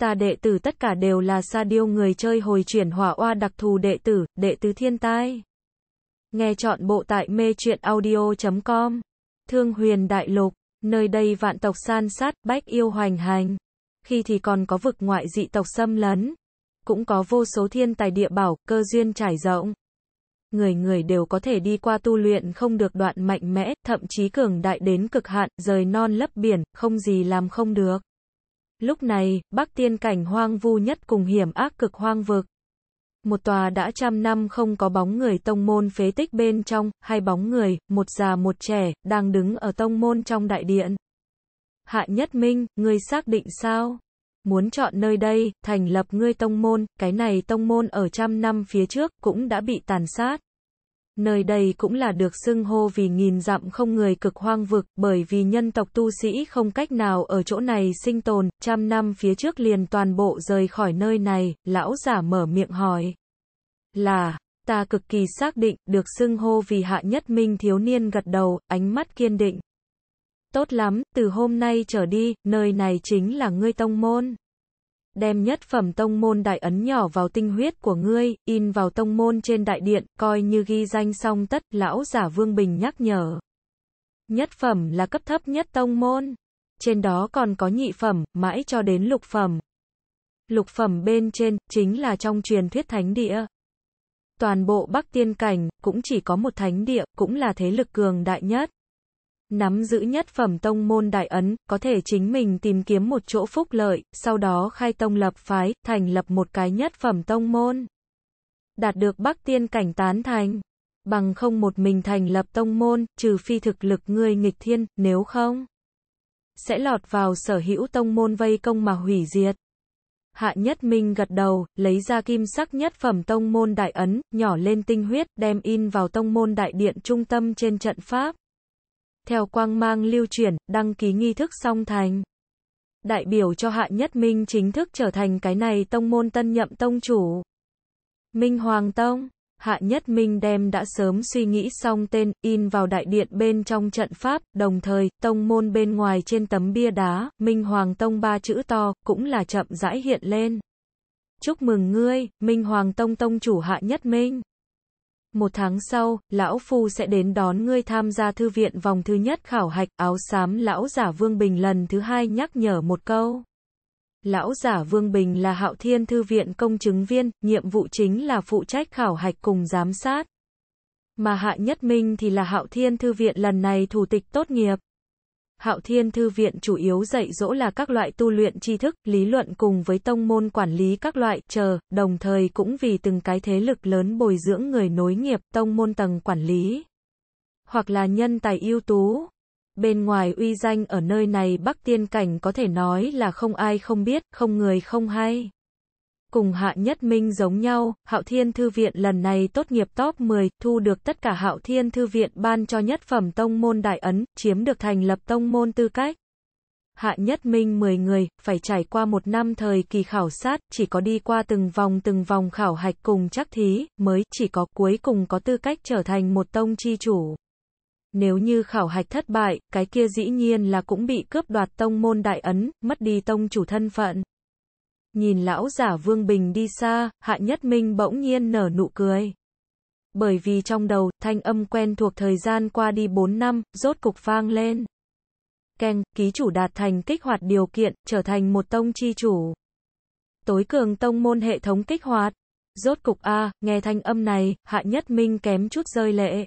ta đệ tử tất cả đều là sa điêu người chơi hồi chuyển hỏa oa đặc thù đệ tử, đệ tử thiên tai. Nghe chọn bộ tại mê truyện audio.com. Thương huyền đại lục, nơi đây vạn tộc san sát, bách yêu hoành hành. Khi thì còn có vực ngoại dị tộc xâm lấn. Cũng có vô số thiên tài địa bảo, cơ duyên trải rộng. Người người đều có thể đi qua tu luyện không được đoạn mạnh mẽ, thậm chí cường đại đến cực hạn, rời non lấp biển, không gì làm không được. Lúc này, Bắc Tiên cảnh hoang vu nhất cùng hiểm ác cực hoang vực. Một tòa đã trăm năm không có bóng người tông môn phế tích bên trong, hai bóng người, một già một trẻ, đang đứng ở tông môn trong đại điện. Hạ Nhất Minh, ngươi xác định sao? Muốn chọn nơi đây, thành lập ngươi tông môn, cái này tông môn ở trăm năm phía trước cũng đã bị tàn sát nơi đây cũng là được xưng hô vì nghìn dặm không người cực hoang vực, bởi vì nhân tộc tu sĩ không cách nào ở chỗ này sinh tồn, trăm năm phía trước liền toàn bộ rời khỏi nơi này, lão giả mở miệng hỏi. Là, ta cực kỳ xác định, được xưng hô vì hạ nhất minh thiếu niên gật đầu, ánh mắt kiên định. Tốt lắm, từ hôm nay trở đi, nơi này chính là ngươi tông môn đem nhất phẩm tông môn đại ấn nhỏ vào tinh huyết của ngươi, in vào tông môn trên đại điện, coi như ghi danh xong tất, lão giả Vương Bình nhắc nhở. Nhất phẩm là cấp thấp nhất tông môn, trên đó còn có nhị phẩm, mãi cho đến lục phẩm. Lục phẩm bên trên, chính là trong truyền thuyết thánh địa. Toàn bộ Bắc Tiên Cảnh, cũng chỉ có một thánh địa, cũng là thế lực cường đại nhất nắm giữ nhất phẩm tông môn đại ấn, có thể chính mình tìm kiếm một chỗ phúc lợi, sau đó khai tông lập phái, thành lập một cái nhất phẩm tông môn. Đạt được Bắc Tiên cảnh tán thành, bằng không một mình thành lập tông môn, trừ phi thực lực ngươi nghịch thiên, nếu không, sẽ lọt vào sở hữu tông môn vây công mà hủy diệt. Hạ Nhất Minh gật đầu, lấy ra kim sắc nhất phẩm tông môn đại ấn, nhỏ lên tinh huyết, đem in vào tông môn đại điện trung tâm trên trận pháp. Theo quang mang lưu chuyển, đăng ký nghi thức song thành. Đại biểu cho Hạ Nhất Minh chính thức trở thành cái này tông môn tân nhậm tông chủ. Minh Hoàng Tông, Hạ Nhất Minh đem đã sớm suy nghĩ xong tên, in vào đại điện bên trong trận pháp, đồng thời, tông môn bên ngoài trên tấm bia đá, Minh Hoàng Tông ba chữ to, cũng là chậm rãi hiện lên. Chúc mừng ngươi, Minh Hoàng Tông Tông chủ Hạ Nhất Minh. Một tháng sau, lão phu sẽ đến đón ngươi tham gia thư viện vòng thứ nhất khảo hạch, áo xám lão giả Vương Bình lần thứ hai nhắc nhở một câu. Lão giả Vương Bình là hạo thiên thư viện công chứng viên, nhiệm vụ chính là phụ trách khảo hạch cùng giám sát. Mà Hạ Nhất Minh thì là hạo thiên thư viện lần này thủ tịch tốt nghiệp. Hạo Thiên Thư Viện chủ yếu dạy dỗ là các loại tu luyện tri thức, lý luận cùng với tông môn quản lý các loại, chờ, đồng thời cũng vì từng cái thế lực lớn bồi dưỡng người nối nghiệp, tông môn tầng quản lý. Hoặc là nhân tài ưu tú. Bên ngoài uy danh ở nơi này Bắc Tiên Cảnh có thể nói là không ai không biết, không người không hay cùng Hạ Nhất Minh giống nhau, Hạo Thiên Thư Viện lần này tốt nghiệp top 10, thu được tất cả Hạo Thiên Thư Viện ban cho nhất phẩm tông môn đại ấn, chiếm được thành lập tông môn tư cách. Hạ Nhất Minh 10 người, phải trải qua một năm thời kỳ khảo sát, chỉ có đi qua từng vòng từng vòng khảo hạch cùng chắc thí, mới chỉ có cuối cùng có tư cách trở thành một tông chi chủ. Nếu như khảo hạch thất bại, cái kia dĩ nhiên là cũng bị cướp đoạt tông môn đại ấn, mất đi tông chủ thân phận. Nhìn lão giả Vương Bình đi xa, Hạ Nhất Minh bỗng nhiên nở nụ cười. Bởi vì trong đầu, thanh âm quen thuộc thời gian qua đi 4 năm, rốt cục vang lên. Keng, ký chủ đạt thành kích hoạt điều kiện, trở thành một tông chi chủ. Tối cường tông môn hệ thống kích hoạt. Rốt cục A, nghe thanh âm này, Hạ Nhất Minh kém chút rơi lệ.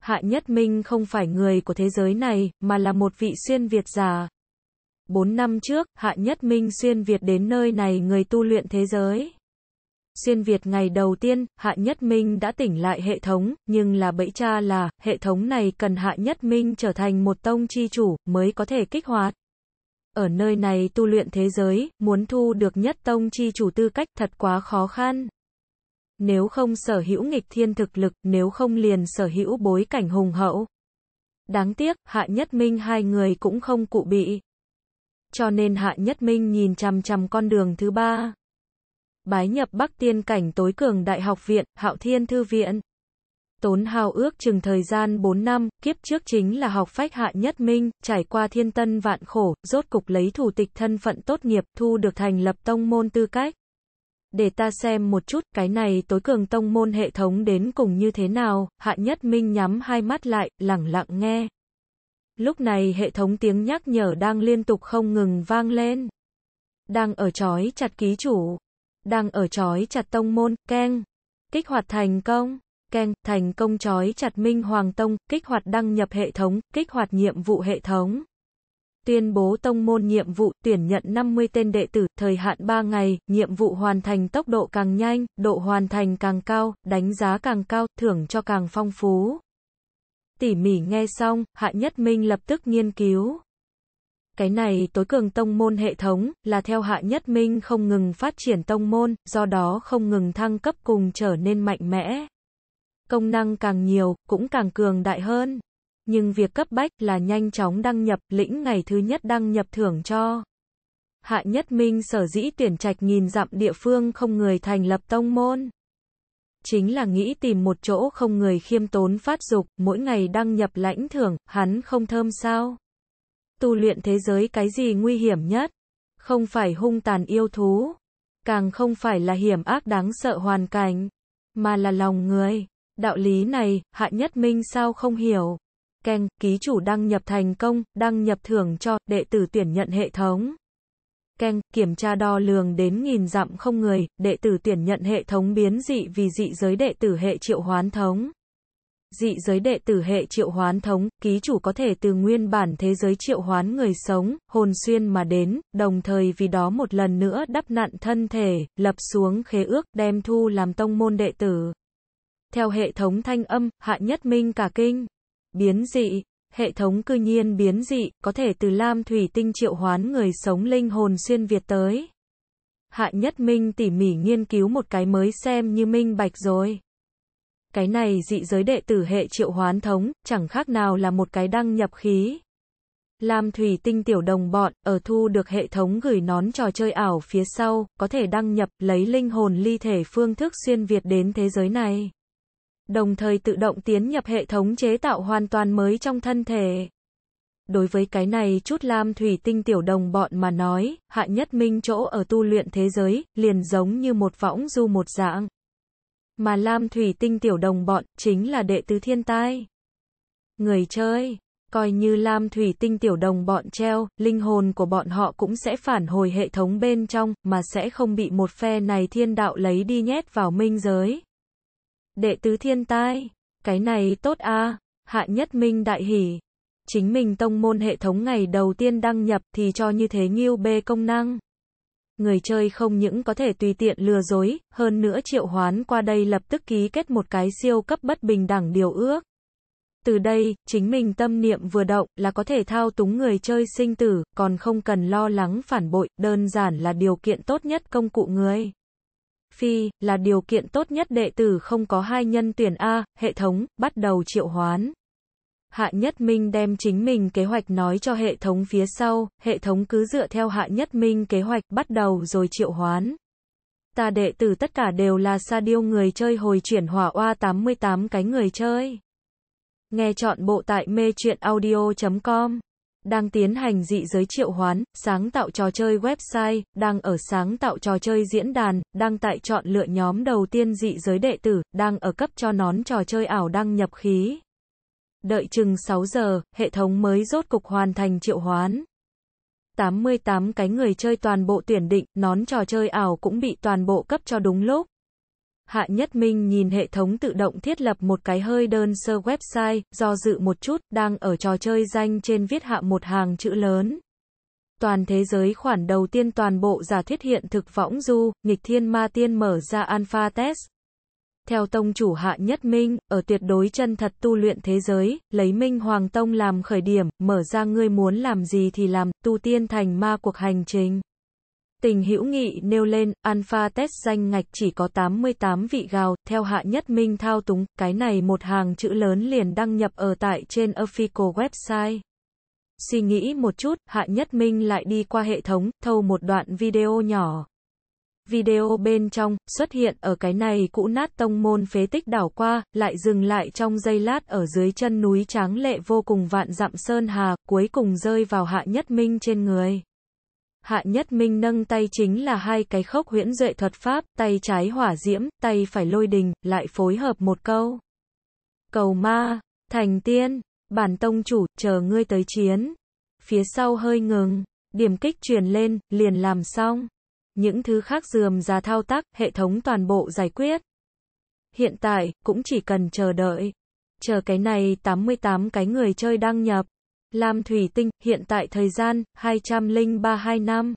Hạ Nhất Minh không phải người của thế giới này, mà là một vị xuyên Việt giả bốn năm trước, Hạ Nhất Minh xuyên Việt đến nơi này người tu luyện thế giới. Xuyên Việt ngày đầu tiên, Hạ Nhất Minh đã tỉnh lại hệ thống, nhưng là bẫy cha là, hệ thống này cần Hạ Nhất Minh trở thành một tông chi chủ, mới có thể kích hoạt. Ở nơi này tu luyện thế giới, muốn thu được nhất tông chi chủ tư cách thật quá khó khăn. Nếu không sở hữu nghịch thiên thực lực, nếu không liền sở hữu bối cảnh hùng hậu. Đáng tiếc, Hạ Nhất Minh hai người cũng không cụ bị cho nên Hạ Nhất Minh nhìn chằm chằm con đường thứ ba. Bái nhập Bắc Tiên cảnh tối cường Đại học viện, Hạo Thiên Thư viện. Tốn hào ước chừng thời gian 4 năm, kiếp trước chính là học phách Hạ Nhất Minh, trải qua thiên tân vạn khổ, rốt cục lấy thủ tịch thân phận tốt nghiệp, thu được thành lập tông môn tư cách. Để ta xem một chút, cái này tối cường tông môn hệ thống đến cùng như thế nào, Hạ Nhất Minh nhắm hai mắt lại, lẳng lặng nghe. Lúc này hệ thống tiếng nhắc nhở đang liên tục không ngừng vang lên. Đang ở chói chặt ký chủ. Đang ở chói chặt tông môn, keng. Kích hoạt thành công, keng, thành công chói chặt minh hoàng tông, kích hoạt đăng nhập hệ thống, kích hoạt nhiệm vụ hệ thống. Tuyên bố tông môn nhiệm vụ tuyển nhận 50 tên đệ tử, thời hạn 3 ngày, nhiệm vụ hoàn thành tốc độ càng nhanh, độ hoàn thành càng cao, đánh giá càng cao, thưởng cho càng phong phú tỉ mỉ nghe xong, Hạ Nhất Minh lập tức nghiên cứu. Cái này tối cường tông môn hệ thống, là theo Hạ Nhất Minh không ngừng phát triển tông môn, do đó không ngừng thăng cấp cùng trở nên mạnh mẽ. Công năng càng nhiều, cũng càng cường đại hơn. Nhưng việc cấp bách là nhanh chóng đăng nhập, lĩnh ngày thứ nhất đăng nhập thưởng cho. Hạ Nhất Minh sở dĩ tuyển trạch nghìn dặm địa phương không người thành lập tông môn chính là nghĩ tìm một chỗ không người khiêm tốn phát dục, mỗi ngày đăng nhập lãnh thưởng, hắn không thơm sao? Tu luyện thế giới cái gì nguy hiểm nhất? Không phải hung tàn yêu thú, càng không phải là hiểm ác đáng sợ hoàn cảnh, mà là lòng người. Đạo lý này, Hạ Nhất Minh sao không hiểu? Keng, ký chủ đăng nhập thành công, đăng nhập thưởng cho, đệ tử tuyển nhận hệ thống. Keng, kiểm tra đo lường đến nghìn dặm không người, đệ tử tuyển nhận hệ thống biến dị vì dị giới đệ tử hệ triệu hoán thống. Dị giới đệ tử hệ triệu hoán thống, ký chủ có thể từ nguyên bản thế giới triệu hoán người sống, hồn xuyên mà đến, đồng thời vì đó một lần nữa đắp nặn thân thể, lập xuống khế ước, đem thu làm tông môn đệ tử. Theo hệ thống thanh âm, hạ nhất minh cả kinh. Biến dị, Hệ thống cư nhiên biến dị, có thể từ lam thủy tinh triệu hoán người sống linh hồn xuyên Việt tới. Hạ Nhất Minh tỉ mỉ nghiên cứu một cái mới xem như minh bạch rồi. Cái này dị giới đệ tử hệ triệu hoán thống, chẳng khác nào là một cái đăng nhập khí. Lam Thủy Tinh tiểu đồng bọn, ở thu được hệ thống gửi nón trò chơi ảo phía sau, có thể đăng nhập, lấy linh hồn ly thể phương thức xuyên Việt đến thế giới này đồng thời tự động tiến nhập hệ thống chế tạo hoàn toàn mới trong thân thể. Đối với cái này chút lam thủy tinh tiểu đồng bọn mà nói, hạ nhất minh chỗ ở tu luyện thế giới, liền giống như một võng du một dạng. Mà lam thủy tinh tiểu đồng bọn, chính là đệ tứ thiên tai. Người chơi, coi như lam thủy tinh tiểu đồng bọn treo, linh hồn của bọn họ cũng sẽ phản hồi hệ thống bên trong, mà sẽ không bị một phe này thiên đạo lấy đi nhét vào minh giới. Đệ tứ thiên tai, cái này tốt a à, hạ nhất minh đại hỉ. Chính mình tông môn hệ thống ngày đầu tiên đăng nhập thì cho như thế nghiêu bê công năng. Người chơi không những có thể tùy tiện lừa dối, hơn nữa triệu hoán qua đây lập tức ký kết một cái siêu cấp bất bình đẳng điều ước. Từ đây, chính mình tâm niệm vừa động là có thể thao túng người chơi sinh tử, còn không cần lo lắng phản bội, đơn giản là điều kiện tốt nhất công cụ người phi, là điều kiện tốt nhất đệ tử không có hai nhân tuyển A, hệ thống, bắt đầu triệu hoán. Hạ Nhất Minh đem chính mình kế hoạch nói cho hệ thống phía sau, hệ thống cứ dựa theo Hạ Nhất Minh kế hoạch bắt đầu rồi triệu hoán. Ta đệ tử tất cả đều là sa điêu người chơi hồi chuyển hỏa oa 88 cái người chơi. Nghe chọn bộ tại mê truyện audio.com đang tiến hành dị giới triệu hoán, sáng tạo trò chơi website, đang ở sáng tạo trò chơi diễn đàn, đang tại chọn lựa nhóm đầu tiên dị giới đệ tử, đang ở cấp cho nón trò chơi ảo đăng nhập khí. Đợi chừng 6 giờ, hệ thống mới rốt cục hoàn thành triệu hoán. 88 cái người chơi toàn bộ tuyển định, nón trò chơi ảo cũng bị toàn bộ cấp cho đúng lúc. Hạ Nhất Minh nhìn hệ thống tự động thiết lập một cái hơi đơn sơ website, do dự một chút, đang ở trò chơi danh trên viết hạ một hàng chữ lớn. Toàn thế giới khoản đầu tiên toàn bộ giả thiết hiện thực võng du, nghịch thiên ma tiên mở ra alpha test. Theo tông chủ Hạ Nhất Minh, ở tuyệt đối chân thật tu luyện thế giới, lấy Minh Hoàng Tông làm khởi điểm, mở ra ngươi muốn làm gì thì làm, tu tiên thành ma cuộc hành trình. Tình hữu nghị nêu lên, Alpha Test danh ngạch chỉ có 88 vị gào, theo hạ nhất minh thao túng, cái này một hàng chữ lớn liền đăng nhập ở tại trên official website. Suy nghĩ một chút, hạ nhất minh lại đi qua hệ thống, thâu một đoạn video nhỏ. Video bên trong, xuất hiện ở cái này cũ nát tông môn phế tích đảo qua, lại dừng lại trong giây lát ở dưới chân núi tráng lệ vô cùng vạn dặm sơn hà, cuối cùng rơi vào hạ nhất minh trên người. Hạ Nhất Minh nâng tay chính là hai cái khốc huyễn duệ thuật pháp, tay trái hỏa diễm, tay phải lôi đình, lại phối hợp một câu. Cầu ma, thành tiên, bản tông chủ, chờ ngươi tới chiến. Phía sau hơi ngừng, điểm kích truyền lên, liền làm xong. Những thứ khác dườm ra thao tác, hệ thống toàn bộ giải quyết. Hiện tại, cũng chỉ cần chờ đợi. Chờ cái này 88 cái người chơi đăng nhập lam thủy tinh, hiện tại thời gian 203 năm.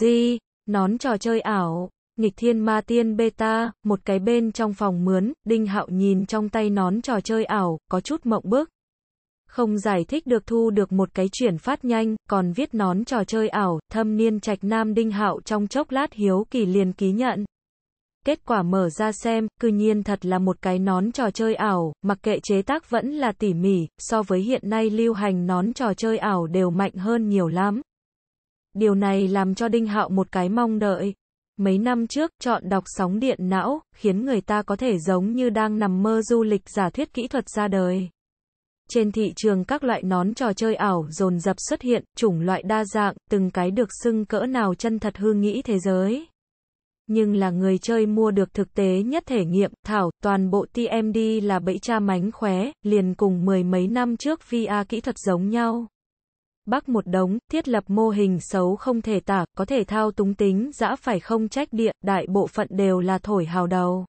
Gì? Nón trò chơi ảo. Nghịch thiên ma tiên beta, một cái bên trong phòng mướn, Đinh Hạo nhìn trong tay nón trò chơi ảo, có chút mộng bức. Không giải thích được thu được một cái chuyển phát nhanh, còn viết nón trò chơi ảo, thâm niên trạch nam Đinh Hạo trong chốc lát hiếu kỳ liền ký nhận. Kết quả mở ra xem, cư nhiên thật là một cái nón trò chơi ảo, mặc kệ chế tác vẫn là tỉ mỉ, so với hiện nay lưu hành nón trò chơi ảo đều mạnh hơn nhiều lắm. Điều này làm cho Đinh Hạo một cái mong đợi. Mấy năm trước, chọn đọc sóng điện não, khiến người ta có thể giống như đang nằm mơ du lịch giả thuyết kỹ thuật ra đời. Trên thị trường các loại nón trò chơi ảo dồn dập xuất hiện, chủng loại đa dạng, từng cái được xưng cỡ nào chân thật hư nghĩ thế giới nhưng là người chơi mua được thực tế nhất thể nghiệm, thảo, toàn bộ TMD là bẫy cha mánh khóe, liền cùng mười mấy năm trước VR kỹ thuật giống nhau. Bắc một đống, thiết lập mô hình xấu không thể tả, có thể thao túng tính dã phải không trách địa, đại bộ phận đều là thổi hào đầu.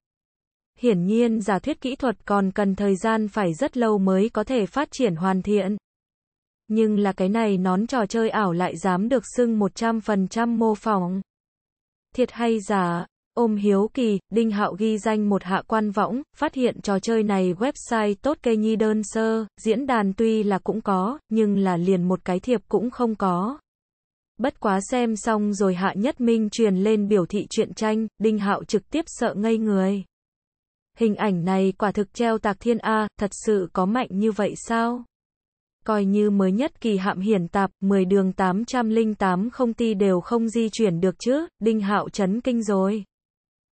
Hiển nhiên giả thuyết kỹ thuật còn cần thời gian phải rất lâu mới có thể phát triển hoàn thiện. Nhưng là cái này nón trò chơi ảo lại dám được xưng 100% mô phỏng thiệt hay giả. Ôm hiếu kỳ, Đinh Hạo ghi danh một hạ quan võng, phát hiện trò chơi này website tốt cây nhi đơn sơ, diễn đàn tuy là cũng có, nhưng là liền một cái thiệp cũng không có. Bất quá xem xong rồi Hạ Nhất Minh truyền lên biểu thị truyện tranh, Đinh Hạo trực tiếp sợ ngây người. Hình ảnh này quả thực treo tạc thiên A, thật sự có mạnh như vậy sao? coi như mới nhất kỳ hạm hiển tạp, 10 đường 808 không ty đều không di chuyển được chứ, Đinh Hạo chấn kinh rồi.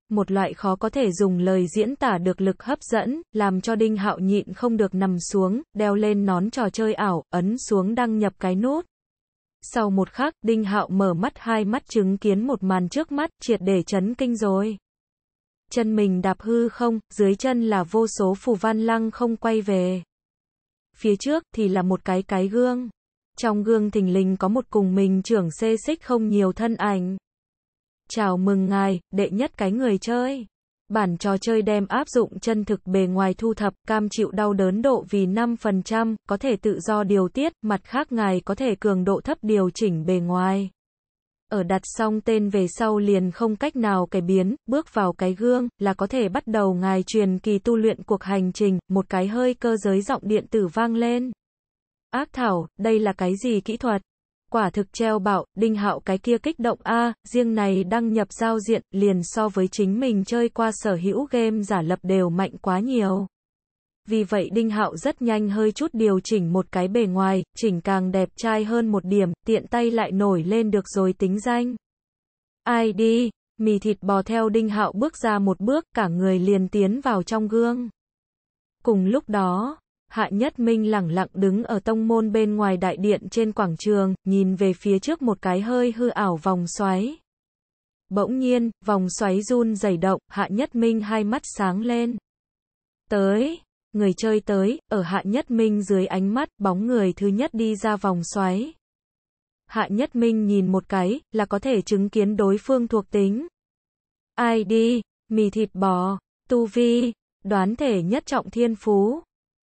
Một loại khó có thể dùng lời diễn tả được lực hấp dẫn, làm cho Đinh Hạo nhịn không được nằm xuống, đeo lên nón trò chơi ảo, ấn xuống đăng nhập cái nút. Sau một khắc, Đinh Hạo mở mắt hai mắt chứng kiến một màn trước mắt, triệt để chấn kinh rồi. Chân mình đạp hư không, dưới chân là vô số phù văn lăng không quay về phía trước thì là một cái cái gương. Trong gương thình lình có một cùng mình trưởng xê xích không nhiều thân ảnh. Chào mừng ngài, đệ nhất cái người chơi. Bản trò chơi đem áp dụng chân thực bề ngoài thu thập, cam chịu đau đớn độ vì 5%, có thể tự do điều tiết, mặt khác ngài có thể cường độ thấp điều chỉnh bề ngoài ở đặt xong tên về sau liền không cách nào cải biến, bước vào cái gương, là có thể bắt đầu ngài truyền kỳ tu luyện cuộc hành trình, một cái hơi cơ giới giọng điện tử vang lên. Ác thảo, đây là cái gì kỹ thuật? Quả thực treo bạo, đinh hạo cái kia kích động A, riêng này đăng nhập giao diện, liền so với chính mình chơi qua sở hữu game giả lập đều mạnh quá nhiều vì vậy Đinh Hạo rất nhanh hơi chút điều chỉnh một cái bề ngoài, chỉnh càng đẹp trai hơn một điểm, tiện tay lại nổi lên được rồi tính danh. Ai đi, mì thịt bò theo Đinh Hạo bước ra một bước, cả người liền tiến vào trong gương. Cùng lúc đó, Hạ Nhất Minh lẳng lặng đứng ở tông môn bên ngoài đại điện trên quảng trường, nhìn về phía trước một cái hơi hư ảo vòng xoáy. Bỗng nhiên, vòng xoáy run dày động, Hạ Nhất Minh hai mắt sáng lên. Tới, Người chơi tới, ở Hạ Nhất Minh dưới ánh mắt, bóng người thứ nhất đi ra vòng xoáy. Hạ Nhất Minh nhìn một cái, là có thể chứng kiến đối phương thuộc tính. Ai đi, mì thịt bò, tu vi, đoán thể nhất trọng thiên phú.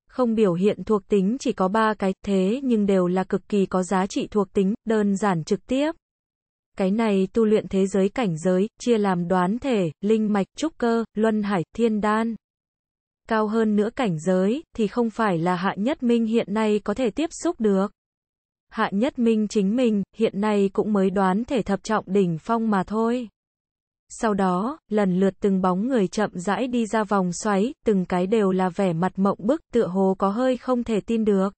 Không biểu hiện thuộc tính chỉ có ba cái, thế nhưng đều là cực kỳ có giá trị thuộc tính, đơn giản trực tiếp. Cái này tu luyện thế giới cảnh giới, chia làm đoán thể, linh mạch, trúc cơ, luân hải, thiên đan cao hơn nữa cảnh giới, thì không phải là Hạ Nhất Minh hiện nay có thể tiếp xúc được. Hạ Nhất Minh chính mình, hiện nay cũng mới đoán thể thập trọng đỉnh phong mà thôi. Sau đó, lần lượt từng bóng người chậm rãi đi ra vòng xoáy, từng cái đều là vẻ mặt mộng bức, tựa hồ có hơi không thể tin được.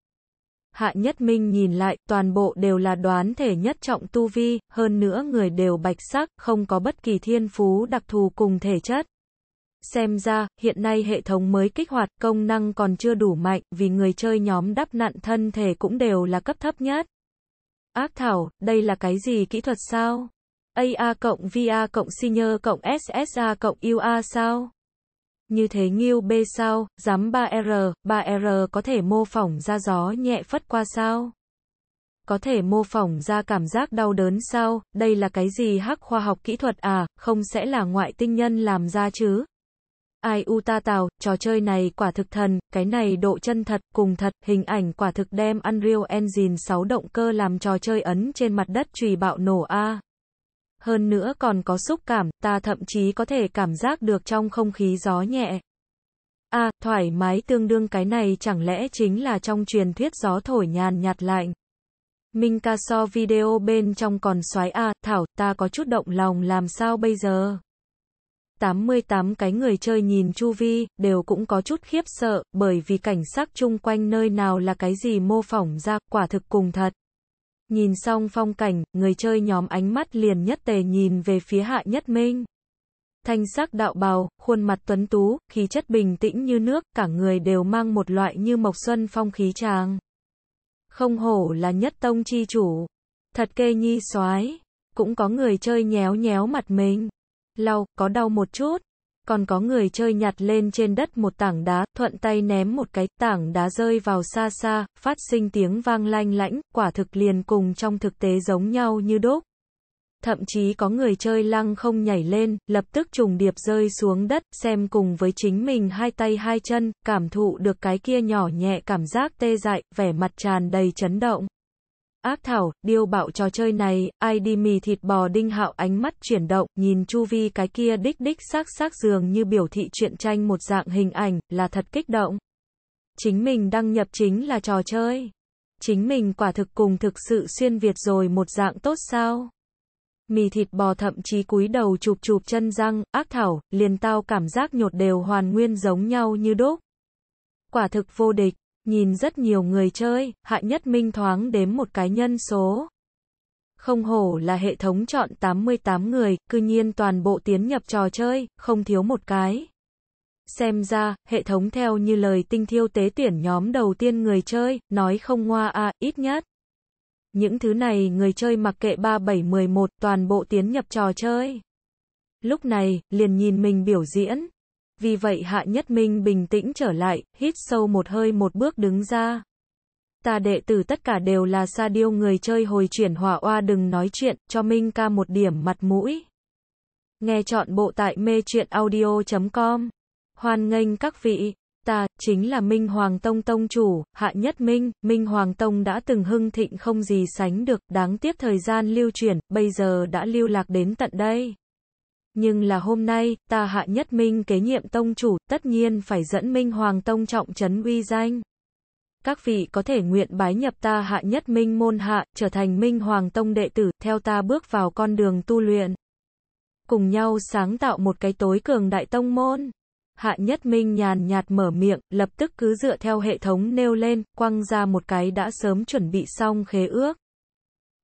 Hạ Nhất Minh nhìn lại, toàn bộ đều là đoán thể nhất trọng tu vi, hơn nữa người đều bạch sắc, không có bất kỳ thiên phú đặc thù cùng thể chất. Xem ra, hiện nay hệ thống mới kích hoạt công năng còn chưa đủ mạnh vì người chơi nhóm đắp nặn thân thể cũng đều là cấp thấp nhất. Ác thảo, đây là cái gì kỹ thuật sao? AA cộng VA cộng Senior cộng SSA cộng UA sao? Như thế nghiêu B sao, dám 3R, 3R có thể mô phỏng ra gió nhẹ phất qua sao? Có thể mô phỏng ra cảm giác đau đớn sao, đây là cái gì hắc khoa học kỹ thuật à, không sẽ là ngoại tinh nhân làm ra chứ, Ai u ta tào, trò chơi này quả thực thần, cái này độ chân thật, cùng thật, hình ảnh quả thực đem Unreal Engine 6 động cơ làm trò chơi ấn trên mặt đất trùy bạo nổ a. Hơn nữa còn có xúc cảm, ta thậm chí có thể cảm giác được trong không khí gió nhẹ. A, thoải mái tương đương cái này chẳng lẽ chính là trong truyền thuyết gió thổi nhàn nhạt lạnh. Minh ca so video bên trong còn xoái A, thảo, ta có chút động lòng làm sao bây giờ? 88 cái người chơi nhìn chu vi, đều cũng có chút khiếp sợ, bởi vì cảnh sắc chung quanh nơi nào là cái gì mô phỏng ra, quả thực cùng thật. Nhìn xong phong cảnh, người chơi nhóm ánh mắt liền nhất tề nhìn về phía hạ nhất minh. Thanh sắc đạo bào, khuôn mặt tuấn tú, khí chất bình tĩnh như nước, cả người đều mang một loại như mộc xuân phong khí tràng. Không hổ là nhất tông chi chủ. Thật kê nhi soái cũng có người chơi nhéo nhéo mặt mình lau, có đau một chút. Còn có người chơi nhặt lên trên đất một tảng đá, thuận tay ném một cái, tảng đá rơi vào xa xa, phát sinh tiếng vang lanh lãnh, quả thực liền cùng trong thực tế giống nhau như đốt. Thậm chí có người chơi lăng không nhảy lên, lập tức trùng điệp rơi xuống đất, xem cùng với chính mình hai tay hai chân, cảm thụ được cái kia nhỏ nhẹ cảm giác tê dại, vẻ mặt tràn đầy chấn động ác thảo, điêu bạo trò chơi này, ai đi mì thịt bò đinh hạo ánh mắt chuyển động, nhìn chu vi cái kia đích đích xác xác giường như biểu thị truyện tranh một dạng hình ảnh, là thật kích động. Chính mình đăng nhập chính là trò chơi. Chính mình quả thực cùng thực sự xuyên Việt rồi một dạng tốt sao? Mì thịt bò thậm chí cúi đầu chụp chụp chân răng, ác thảo, liền tao cảm giác nhột đều hoàn nguyên giống nhau như đốt. Quả thực vô địch. Nhìn rất nhiều người chơi, Hạ Nhất Minh thoáng đếm một cái nhân số. Không hổ là hệ thống chọn 88 người, cư nhiên toàn bộ tiến nhập trò chơi, không thiếu một cái. Xem ra, hệ thống theo như lời tinh thiêu tế tuyển nhóm đầu tiên người chơi, nói không ngoa à, ít nhất. Những thứ này người chơi mặc kệ 3711 toàn bộ tiến nhập trò chơi. Lúc này, liền nhìn mình biểu diễn, vì vậy Hạ Nhất Minh bình tĩnh trở lại, hít sâu một hơi một bước đứng ra. ta đệ tử tất cả đều là sa điêu người chơi hồi chuyển hỏa oa đừng nói chuyện, cho Minh ca một điểm mặt mũi. Nghe chọn bộ tại mê chuyện audio.com. Hoan nghênh các vị, ta, chính là Minh Hoàng Tông Tông chủ, Hạ Nhất Minh, Minh Hoàng Tông đã từng hưng thịnh không gì sánh được, đáng tiếc thời gian lưu chuyển, bây giờ đã lưu lạc đến tận đây nhưng là hôm nay, ta hạ nhất minh kế nhiệm tông chủ, tất nhiên phải dẫn minh hoàng tông trọng trấn uy danh. Các vị có thể nguyện bái nhập ta hạ nhất minh môn hạ, trở thành minh hoàng tông đệ tử, theo ta bước vào con đường tu luyện. Cùng nhau sáng tạo một cái tối cường đại tông môn. Hạ Nhất Minh nhàn nhạt mở miệng, lập tức cứ dựa theo hệ thống nêu lên, quăng ra một cái đã sớm chuẩn bị xong khế ước.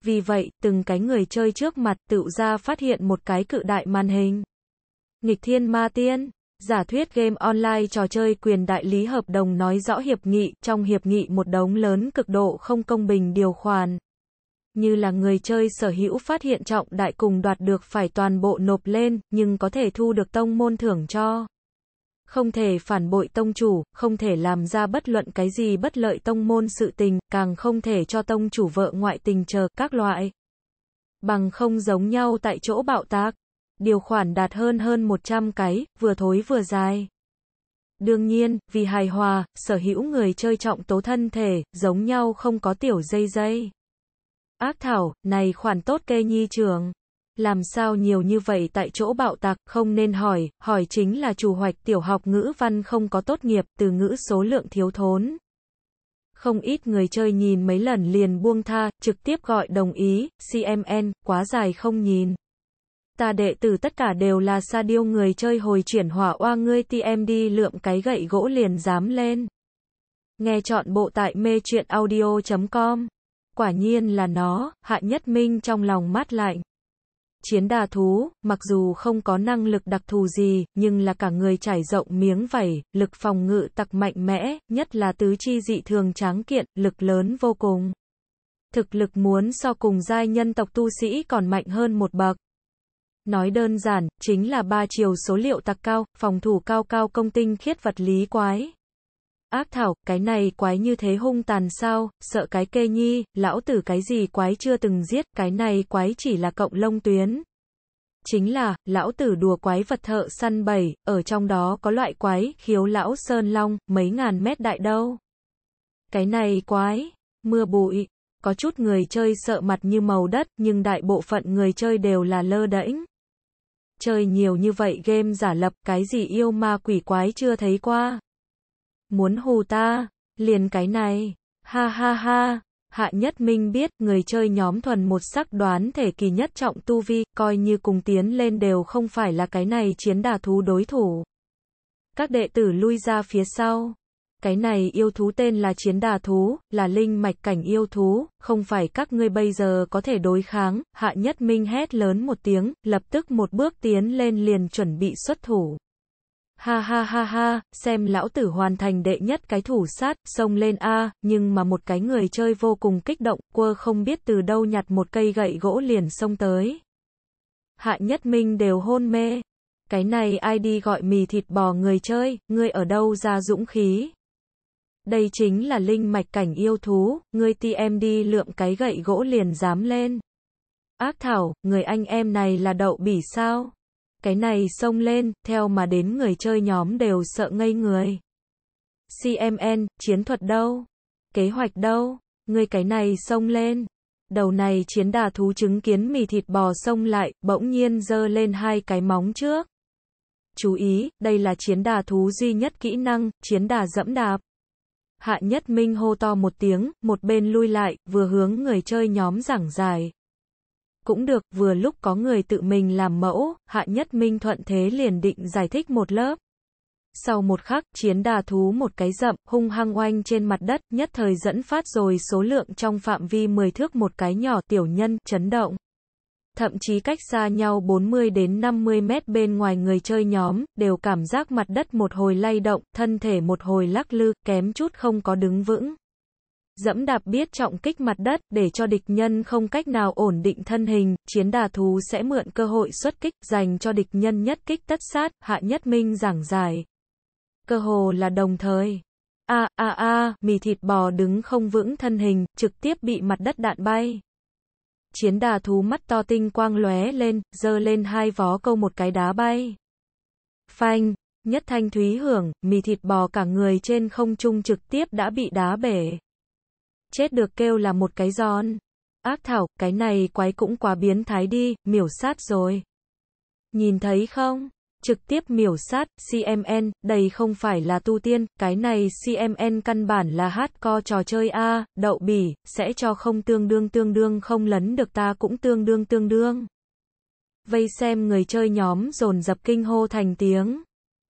Vì vậy, từng cái người chơi trước mặt tự ra phát hiện một cái cự đại màn hình. Nghịch thiên ma tiên Giả thuyết game online trò chơi quyền đại lý hợp đồng nói rõ hiệp nghị, trong hiệp nghị một đống lớn cực độ không công bình điều khoản. Như là người chơi sở hữu phát hiện trọng đại cùng đoạt được phải toàn bộ nộp lên, nhưng có thể thu được tông môn thưởng cho không thể phản bội tông chủ, không thể làm ra bất luận cái gì bất lợi tông môn sự tình, càng không thể cho tông chủ vợ ngoại tình chờ các loại. Bằng không giống nhau tại chỗ bạo tác, điều khoản đạt hơn hơn 100 cái, vừa thối vừa dài. Đương nhiên, vì hài hòa, sở hữu người chơi trọng tố thân thể, giống nhau không có tiểu dây dây. Ác thảo, này khoản tốt kê nhi trường làm sao nhiều như vậy tại chỗ bạo tạc, không nên hỏi, hỏi chính là chủ hoạch tiểu học ngữ văn không có tốt nghiệp, từ ngữ số lượng thiếu thốn. Không ít người chơi nhìn mấy lần liền buông tha, trực tiếp gọi đồng ý, CMN, quá dài không nhìn. Ta đệ tử tất cả đều là sa điêu người chơi hồi chuyển hỏa oa ngươi TMD lượm cái gậy gỗ liền dám lên. Nghe chọn bộ tại mê chuyện audio.com. Quả nhiên là nó, hạ nhất minh trong lòng mát lạnh chiến đà thú, mặc dù không có năng lực đặc thù gì, nhưng là cả người trải rộng miếng vảy, lực phòng ngự tặc mạnh mẽ, nhất là tứ chi dị thường tráng kiện, lực lớn vô cùng. Thực lực muốn so cùng giai nhân tộc tu sĩ còn mạnh hơn một bậc. Nói đơn giản, chính là ba chiều số liệu tặc cao, phòng thủ cao cao công tinh khiết vật lý quái ác thảo, cái này quái như thế hung tàn sao, sợ cái kê nhi, lão tử cái gì quái chưa từng giết, cái này quái chỉ là cộng lông tuyến. Chính là, lão tử đùa quái vật thợ săn bầy, ở trong đó có loại quái, khiếu lão sơn long, mấy ngàn mét đại đâu. Cái này quái, mưa bụi, có chút người chơi sợ mặt như màu đất, nhưng đại bộ phận người chơi đều là lơ đễnh. Chơi nhiều như vậy game giả lập, cái gì yêu ma quỷ quái chưa thấy qua muốn hù ta, liền cái này, ha ha ha, hạ nhất minh biết người chơi nhóm thuần một sắc đoán thể kỳ nhất trọng tu vi, coi như cùng tiến lên đều không phải là cái này chiến đà thú đối thủ. Các đệ tử lui ra phía sau. Cái này yêu thú tên là chiến đà thú, là linh mạch cảnh yêu thú, không phải các ngươi bây giờ có thể đối kháng, hạ nhất minh hét lớn một tiếng, lập tức một bước tiến lên liền chuẩn bị xuất thủ. Ha ha ha ha, xem lão tử hoàn thành đệ nhất cái thủ sát, xông lên A, nhưng mà một cái người chơi vô cùng kích động, quơ không biết từ đâu nhặt một cây gậy gỗ liền xông tới. Hạ nhất minh đều hôn mê. Cái này ai đi gọi mì thịt bò người chơi, ngươi ở đâu ra dũng khí. Đây chính là linh mạch cảnh yêu thú, ngươi ti em đi lượm cái gậy gỗ liền dám lên. Ác thảo, người anh em này là đậu bỉ sao? Cái này xông lên, theo mà đến người chơi nhóm đều sợ ngây người. CMN, chiến thuật đâu? Kế hoạch đâu? Người cái này xông lên. Đầu này chiến đà thú chứng kiến mì thịt bò xông lại, bỗng nhiên dơ lên hai cái móng trước. Chú ý, đây là chiến đà thú duy nhất kỹ năng, chiến đà dẫm đạp. Hạ Nhất Minh hô to một tiếng, một bên lui lại, vừa hướng người chơi nhóm giảng dài cũng được, vừa lúc có người tự mình làm mẫu, Hạ Nhất Minh thuận thế liền định giải thích một lớp. Sau một khắc, chiến đà thú một cái rậm, hung hăng oanh trên mặt đất, nhất thời dẫn phát rồi số lượng trong phạm vi 10 thước một cái nhỏ tiểu nhân, chấn động. Thậm chí cách xa nhau 40 đến 50 mét bên ngoài người chơi nhóm, đều cảm giác mặt đất một hồi lay động, thân thể một hồi lắc lư, kém chút không có đứng vững dẫm đạp biết trọng kích mặt đất, để cho địch nhân không cách nào ổn định thân hình, chiến đà thú sẽ mượn cơ hội xuất kích, dành cho địch nhân nhất kích tất sát, hạ nhất minh giảng giải. Cơ hồ là đồng thời. A a a, mì thịt bò đứng không vững thân hình, trực tiếp bị mặt đất đạn bay. Chiến đà thú mắt to tinh quang lóe lên, giơ lên hai vó câu một cái đá bay. Phanh, nhất thanh thúy hưởng, mì thịt bò cả người trên không trung trực tiếp đã bị đá bể chết được kêu là một cái giòn. Ác thảo, cái này quái cũng quá biến thái đi, miểu sát rồi. Nhìn thấy không? Trực tiếp miểu sát, CMN, đây không phải là tu tiên, cái này CMN căn bản là hát co trò chơi A, đậu bỉ, sẽ cho không tương đương tương đương không lấn được ta cũng tương đương tương đương. Vây xem người chơi nhóm dồn dập kinh hô thành tiếng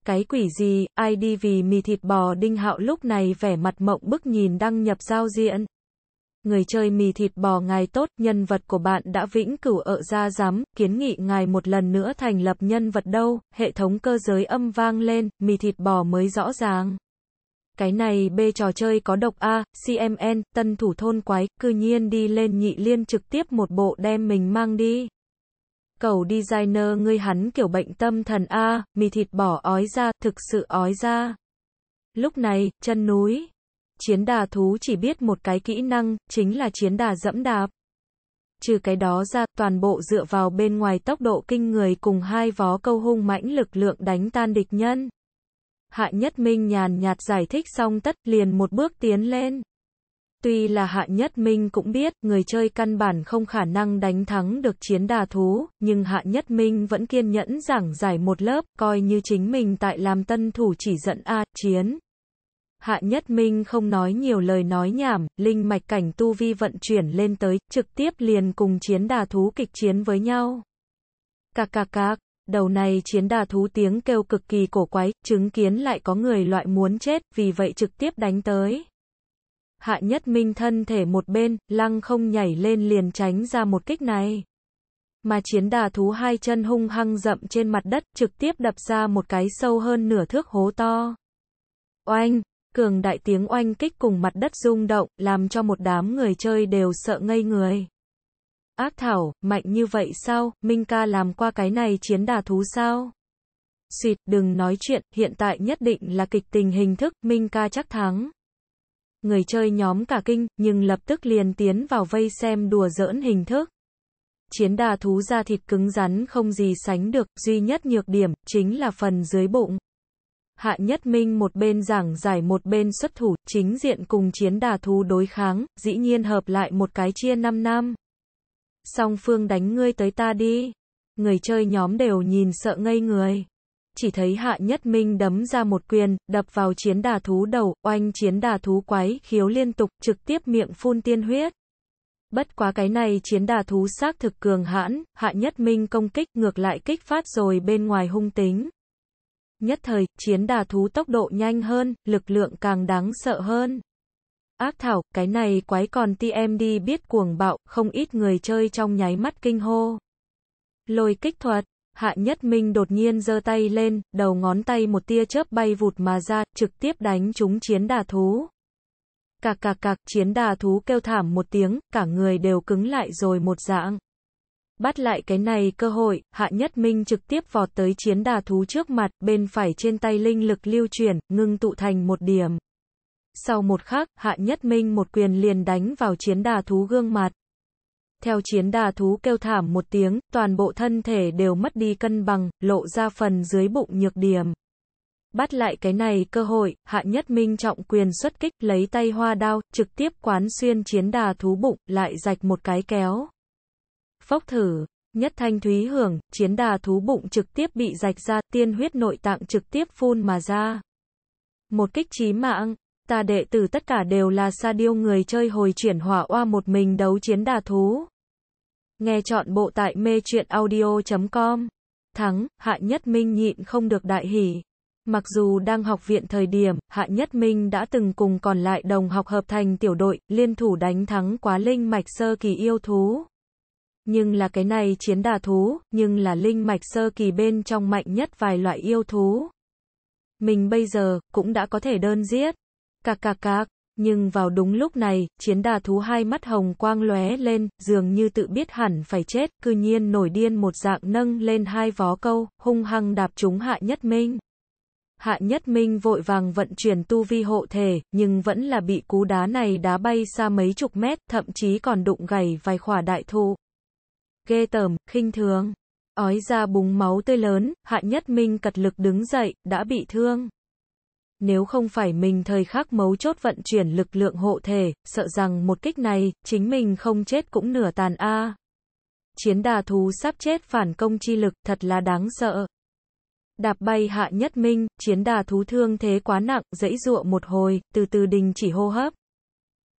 cái quỷ gì, ai đi vì mì thịt bò đinh hạo lúc này vẻ mặt mộng bức nhìn đăng nhập giao diện người chơi mì thịt bò ngài tốt, nhân vật của bạn đã vĩnh cửu ở ra giám, kiến nghị ngài một lần nữa thành lập nhân vật đâu, hệ thống cơ giới âm vang lên, mì thịt bò mới rõ ràng. Cái này B trò chơi có độc A, CMN, tân thủ thôn quái, cư nhiên đi lên nhị liên trực tiếp một bộ đem mình mang đi. Cầu designer ngươi hắn kiểu bệnh tâm thần A, mì thịt bỏ ói ra, thực sự ói ra. Lúc này, chân núi chiến đà thú chỉ biết một cái kỹ năng, chính là chiến đà dẫm đạp. Trừ cái đó ra, toàn bộ dựa vào bên ngoài tốc độ kinh người cùng hai vó câu hung mãnh lực lượng đánh tan địch nhân. Hạ Nhất Minh nhàn nhạt giải thích xong tất liền một bước tiến lên. Tuy là Hạ Nhất Minh cũng biết người chơi căn bản không khả năng đánh thắng được chiến đà thú, nhưng Hạ Nhất Minh vẫn kiên nhẫn giảng giải một lớp, coi như chính mình tại làm tân thủ chỉ dẫn A, chiến. Hạ Nhất Minh không nói nhiều lời nói nhảm, linh mạch cảnh tu vi vận chuyển lên tới, trực tiếp liền cùng chiến đà thú kịch chiến với nhau. Cạc cạc cạc, đầu này chiến đà thú tiếng kêu cực kỳ cổ quái, chứng kiến lại có người loại muốn chết, vì vậy trực tiếp đánh tới. Hạ Nhất Minh thân thể một bên, lăng không nhảy lên liền tránh ra một kích này. Mà chiến đà thú hai chân hung hăng rậm trên mặt đất, trực tiếp đập ra một cái sâu hơn nửa thước hố to. Oanh! cường đại tiếng oanh kích cùng mặt đất rung động, làm cho một đám người chơi đều sợ ngây người. Ác thảo, mạnh như vậy sao, Minh ca làm qua cái này chiến đà thú sao? Xịt, đừng nói chuyện, hiện tại nhất định là kịch tình hình thức, Minh ca chắc thắng. Người chơi nhóm cả kinh, nhưng lập tức liền tiến vào vây xem đùa giỡn hình thức. Chiến đà thú da thịt cứng rắn không gì sánh được, duy nhất nhược điểm, chính là phần dưới bụng. Hạ Nhất Minh một bên giảng giải một bên xuất thủ, chính diện cùng chiến đà thú đối kháng, dĩ nhiên hợp lại một cái chia 5 năm. Song phương đánh ngươi tới ta đi. Người chơi nhóm đều nhìn sợ ngây người. Chỉ thấy Hạ Nhất Minh đấm ra một quyền, đập vào chiến đà thú đầu, oanh chiến đà thú quái khiếu liên tục, trực tiếp miệng phun tiên huyết. Bất quá cái này chiến đà thú xác thực cường hãn, Hạ Nhất Minh công kích ngược lại kích phát rồi bên ngoài hung tính. Nhất thời, chiến đà thú tốc độ nhanh hơn, lực lượng càng đáng sợ hơn. Ác thảo, cái này quái còn TMD biết cuồng bạo, không ít người chơi trong nháy mắt kinh hô. Lôi kích thuật, Hạ Nhất Minh đột nhiên giơ tay lên, đầu ngón tay một tia chớp bay vụt mà ra, trực tiếp đánh trúng chiến đà thú. Cạc cạc cạc, chiến đà thú kêu thảm một tiếng, cả người đều cứng lại rồi một dạng. Bắt lại cái này cơ hội, Hạ Nhất Minh trực tiếp vọt tới chiến đà thú trước mặt, bên phải trên tay linh lực lưu chuyển, ngưng tụ thành một điểm. Sau một khắc, Hạ Nhất Minh một quyền liền đánh vào chiến đà thú gương mặt. Theo chiến đà thú kêu thảm một tiếng, toàn bộ thân thể đều mất đi cân bằng, lộ ra phần dưới bụng nhược điểm. Bắt lại cái này cơ hội, Hạ Nhất Minh trọng quyền xuất kích, lấy tay hoa đao, trực tiếp quán xuyên chiến đà thú bụng, lại rạch một cái kéo. Phốc thử, nhất thanh thúy hưởng, chiến đà thú bụng trực tiếp bị rạch ra, tiên huyết nội tạng trực tiếp phun mà ra. Một kích trí mạng, ta đệ tử tất cả đều là sa điêu người chơi hồi chuyển hỏa oa một mình đấu chiến đà thú. Nghe chọn bộ tại mê truyện audio.com. Thắng, Hạ Nhất Minh nhịn không được đại hỉ. Mặc dù đang học viện thời điểm, Hạ Nhất Minh đã từng cùng còn lại đồng học hợp thành tiểu đội, liên thủ đánh thắng quá linh mạch sơ kỳ yêu thú. Nhưng là cái này chiến đà thú, nhưng là linh mạch sơ kỳ bên trong mạnh nhất vài loại yêu thú. Mình bây giờ, cũng đã có thể đơn giết. Cạc cạc cạc, nhưng vào đúng lúc này, chiến đà thú hai mắt hồng quang lóe lên, dường như tự biết hẳn phải chết, cư nhiên nổi điên một dạng nâng lên hai vó câu, hung hăng đạp chúng hạ nhất minh. Hạ Nhất Minh vội vàng vận chuyển tu vi hộ thể, nhưng vẫn là bị cú đá này đá bay xa mấy chục mét, thậm chí còn đụng gầy vài khỏa đại thụ ghê tởm, khinh thường. Ói ra búng máu tươi lớn, Hạ Nhất Minh cật lực đứng dậy, đã bị thương. Nếu không phải mình thời khắc mấu chốt vận chuyển lực lượng hộ thể, sợ rằng một kích này, chính mình không chết cũng nửa tàn a. Chiến đà thú sắp chết phản công chi lực, thật là đáng sợ. Đạp bay Hạ Nhất Minh, chiến đà thú thương thế quá nặng, dãy dụa một hồi, từ từ đình chỉ hô hấp.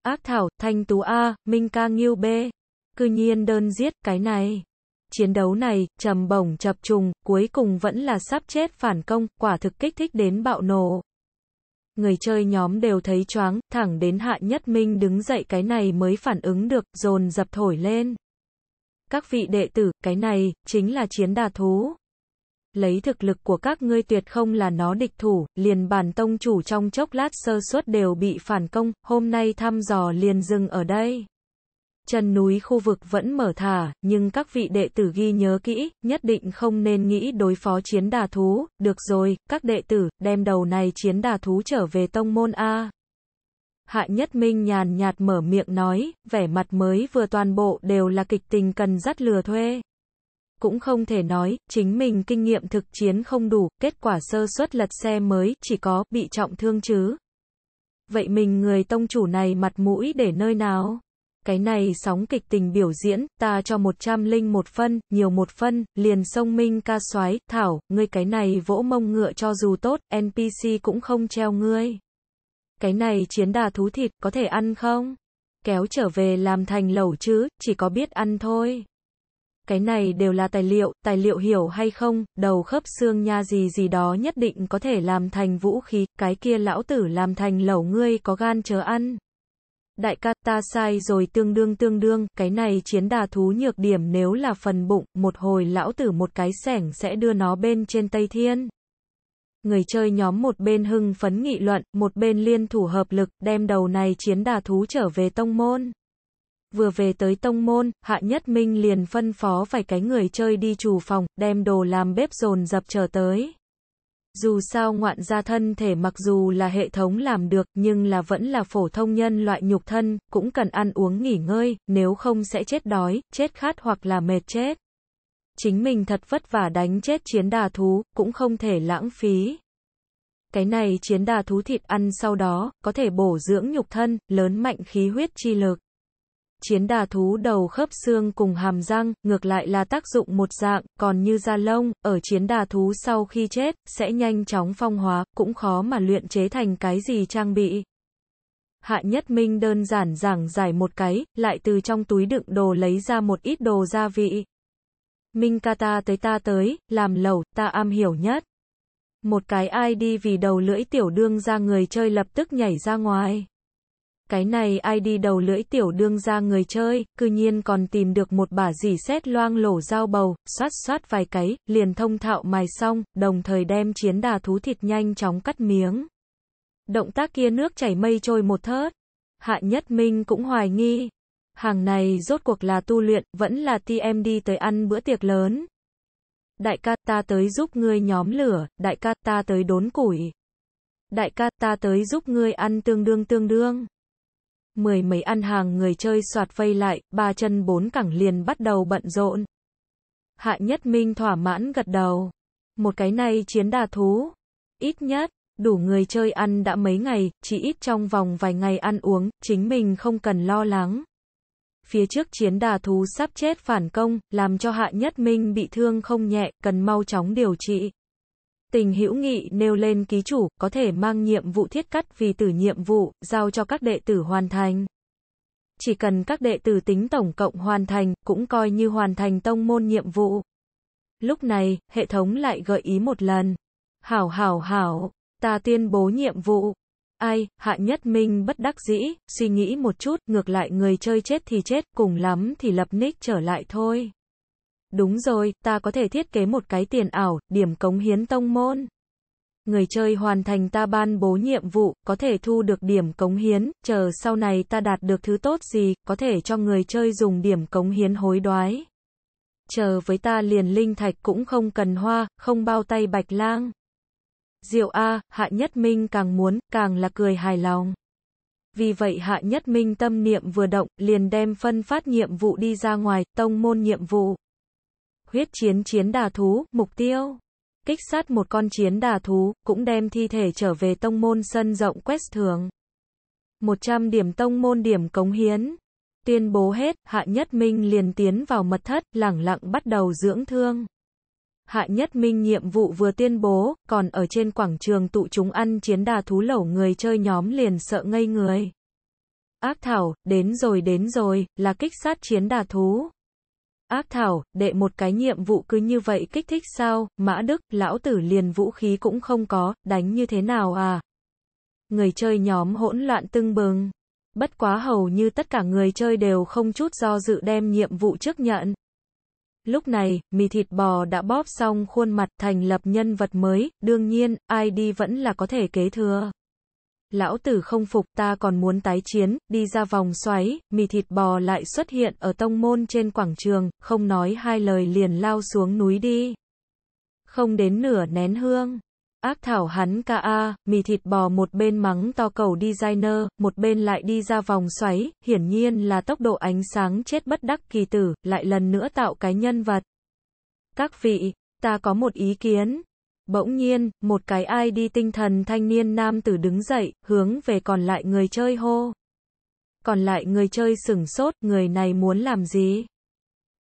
Ác Thảo, Thanh Tú A, Minh Ca Nghiêu B cư nhiên đơn giết cái này. Chiến đấu này, trầm bổng chập trùng, cuối cùng vẫn là sắp chết phản công, quả thực kích thích đến bạo nổ. Người chơi nhóm đều thấy choáng, thẳng đến hạ nhất minh đứng dậy cái này mới phản ứng được, dồn dập thổi lên. Các vị đệ tử, cái này, chính là chiến đà thú. Lấy thực lực của các ngươi tuyệt không là nó địch thủ, liền bản tông chủ trong chốc lát sơ suất đều bị phản công, hôm nay thăm dò liền dừng ở đây chân núi khu vực vẫn mở thả, nhưng các vị đệ tử ghi nhớ kỹ, nhất định không nên nghĩ đối phó chiến đà thú, được rồi, các đệ tử, đem đầu này chiến đà thú trở về tông môn A. Hạ Nhất Minh nhàn nhạt mở miệng nói, vẻ mặt mới vừa toàn bộ đều là kịch tình cần dắt lừa thuê. Cũng không thể nói, chính mình kinh nghiệm thực chiến không đủ, kết quả sơ suất lật xe mới, chỉ có, bị trọng thương chứ. Vậy mình người tông chủ này mặt mũi để nơi nào? cái này sóng kịch tình biểu diễn, ta cho một trăm linh một phân, nhiều một phân, liền sông minh ca soái thảo, ngươi cái này vỗ mông ngựa cho dù tốt, NPC cũng không treo ngươi. Cái này chiến đà thú thịt, có thể ăn không? Kéo trở về làm thành lẩu chứ, chỉ có biết ăn thôi. Cái này đều là tài liệu, tài liệu hiểu hay không, đầu khớp xương nha gì gì đó nhất định có thể làm thành vũ khí, cái kia lão tử làm thành lẩu ngươi có gan chờ ăn đại ca ta sai rồi tương đương tương đương, cái này chiến đà thú nhược điểm nếu là phần bụng, một hồi lão tử một cái sẻng sẽ đưa nó bên trên Tây Thiên. Người chơi nhóm một bên hưng phấn nghị luận, một bên liên thủ hợp lực, đem đầu này chiến đà thú trở về tông môn. Vừa về tới tông môn, Hạ Nhất Minh liền phân phó vài cái người chơi đi chủ phòng, đem đồ làm bếp dồn dập trở tới. Dù sao ngoạn gia thân thể mặc dù là hệ thống làm được nhưng là vẫn là phổ thông nhân loại nhục thân, cũng cần ăn uống nghỉ ngơi, nếu không sẽ chết đói, chết khát hoặc là mệt chết. Chính mình thật vất vả đánh chết chiến đà thú, cũng không thể lãng phí. Cái này chiến đà thú thịt ăn sau đó, có thể bổ dưỡng nhục thân, lớn mạnh khí huyết chi lực chiến đà thú đầu khớp xương cùng hàm răng, ngược lại là tác dụng một dạng, còn như da lông, ở chiến đà thú sau khi chết, sẽ nhanh chóng phong hóa, cũng khó mà luyện chế thành cái gì trang bị. Hạ Nhất Minh đơn giản giảng giải một cái, lại từ trong túi đựng đồ lấy ra một ít đồ gia vị. Minh ca ta tới ta tới, làm lẩu, ta am hiểu nhất. Một cái ID vì đầu lưỡi tiểu đương ra người chơi lập tức nhảy ra ngoài. Cái này ai đi đầu lưỡi tiểu đương ra người chơi, cư nhiên còn tìm được một bả dì xét loang lổ dao bầu, xoát xoát vài cái, liền thông thạo mài xong, đồng thời đem chiến đà thú thịt nhanh chóng cắt miếng. Động tác kia nước chảy mây trôi một thớt. Hạ Nhất Minh cũng hoài nghi. Hàng này rốt cuộc là tu luyện, vẫn là ti em đi tới ăn bữa tiệc lớn. Đại ca ta tới giúp ngươi nhóm lửa, đại ca ta tới đốn củi. Đại ca ta tới giúp ngươi ăn tương đương tương đương mười mấy ăn hàng người chơi soạt vây lại, ba chân bốn cẳng liền bắt đầu bận rộn. Hạ Nhất Minh thỏa mãn gật đầu. Một cái này chiến đà thú. Ít nhất, đủ người chơi ăn đã mấy ngày, chỉ ít trong vòng vài ngày ăn uống, chính mình không cần lo lắng. Phía trước chiến đà thú sắp chết phản công, làm cho Hạ Nhất Minh bị thương không nhẹ, cần mau chóng điều trị. Tình hữu nghị nêu lên ký chủ, có thể mang nhiệm vụ thiết cắt vì tử nhiệm vụ, giao cho các đệ tử hoàn thành. Chỉ cần các đệ tử tính tổng cộng hoàn thành, cũng coi như hoàn thành tông môn nhiệm vụ. Lúc này, hệ thống lại gợi ý một lần. Hảo hảo hảo, ta tuyên bố nhiệm vụ. Ai, hạ nhất minh bất đắc dĩ, suy nghĩ một chút, ngược lại người chơi chết thì chết, cùng lắm thì lập nick trở lại thôi. Đúng rồi, ta có thể thiết kế một cái tiền ảo, điểm cống hiến tông môn. Người chơi hoàn thành ta ban bố nhiệm vụ, có thể thu được điểm cống hiến, chờ sau này ta đạt được thứ tốt gì, có thể cho người chơi dùng điểm cống hiến hối đoái. Chờ với ta liền linh thạch cũng không cần hoa, không bao tay bạch lang. Diệu A, Hạ Nhất Minh càng muốn, càng là cười hài lòng. Vì vậy Hạ Nhất Minh tâm niệm vừa động, liền đem phân phát nhiệm vụ đi ra ngoài, tông môn nhiệm vụ huyết chiến chiến đà thú, mục tiêu. Kích sát một con chiến đà thú, cũng đem thi thể trở về tông môn sân rộng quét thường. 100 điểm tông môn điểm cống hiến. Tuyên bố hết, Hạ Nhất Minh liền tiến vào mật thất, lẳng lặng bắt đầu dưỡng thương. Hạ Nhất Minh nhiệm vụ vừa tuyên bố, còn ở trên quảng trường tụ chúng ăn chiến đà thú lẩu người chơi nhóm liền sợ ngây người. Ác thảo, đến rồi đến rồi, là kích sát chiến đà thú. Ác thảo, đệ một cái nhiệm vụ cứ như vậy kích thích sao, mã đức, lão tử liền vũ khí cũng không có, đánh như thế nào à? Người chơi nhóm hỗn loạn tưng bừng. Bất quá hầu như tất cả người chơi đều không chút do dự đem nhiệm vụ trước nhận. Lúc này, mì thịt bò đã bóp xong khuôn mặt thành lập nhân vật mới, đương nhiên, ID vẫn là có thể kế thừa lão tử không phục ta còn muốn tái chiến, đi ra vòng xoáy, mì thịt bò lại xuất hiện ở tông môn trên quảng trường, không nói hai lời liền lao xuống núi đi. Không đến nửa nén hương. Ác thảo hắn ca a, mì thịt bò một bên mắng to cầu designer, một bên lại đi ra vòng xoáy, hiển nhiên là tốc độ ánh sáng chết bất đắc kỳ tử, lại lần nữa tạo cái nhân vật. Các vị, ta có một ý kiến. Bỗng nhiên, một cái ai đi tinh thần thanh niên nam tử đứng dậy, hướng về còn lại người chơi hô. Còn lại người chơi sửng sốt, người này muốn làm gì?